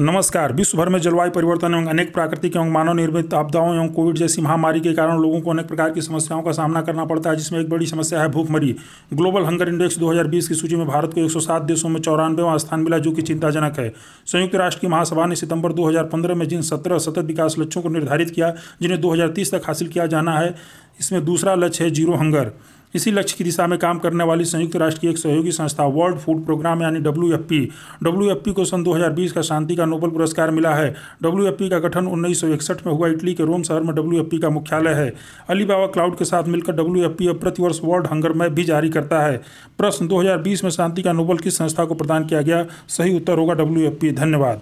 नमस्कार विश्व भर में जलवायु परिवर्तन एवं अनेक प्राकृतिक एवं मानव निर्मित आपदाओं एवं कोविड जैसी महामारी के कारण लोगों को अनेक प्रकार की समस्याओं का सामना करना पड़ता है जिसमें एक बड़ी समस्या है भूखमरी ग्लोबल हंगर इंडेक्स 2020 की सूची में भारत को 107 देशों में चौरानवेवा स्थान मिला जो कि चिंताजनक है संयुक्त राष्ट्र की महासभा ने सितंबर दो में जिन सत्रह सतत विकास लक्ष्यों को निर्धारित किया जिन्हें दो तक हासिल किया जाना है इसमें दूसरा लक्ष्य है जीरो हंगर इसी लक्ष्य की दिशा में काम करने वाली संयुक्त राष्ट्र की एक सहयोगी संस्था वर्ल्ड फूड प्रोग्राम यानी W F P P W F को सन 2020 का शांति का नोबल पुरस्कार मिला है डब्ल्यू एफ पी का गठन उन्नीस में हुआ इटली के रोम शहर में डब्ल्यू एफ पी का मुख्यालय है अली बाबा क्लाउड के साथ मिलकर डब्ल्यू एफ पी अब प्रतिवर्ष वर्ल्ड हंगर मैप भी जारी करता है प्रश्न बीस में शांति का नोबल किस संस्था को प्रदान किया गया सही उत्तर होगा डब्ल्यू एफ पी धन्यवाद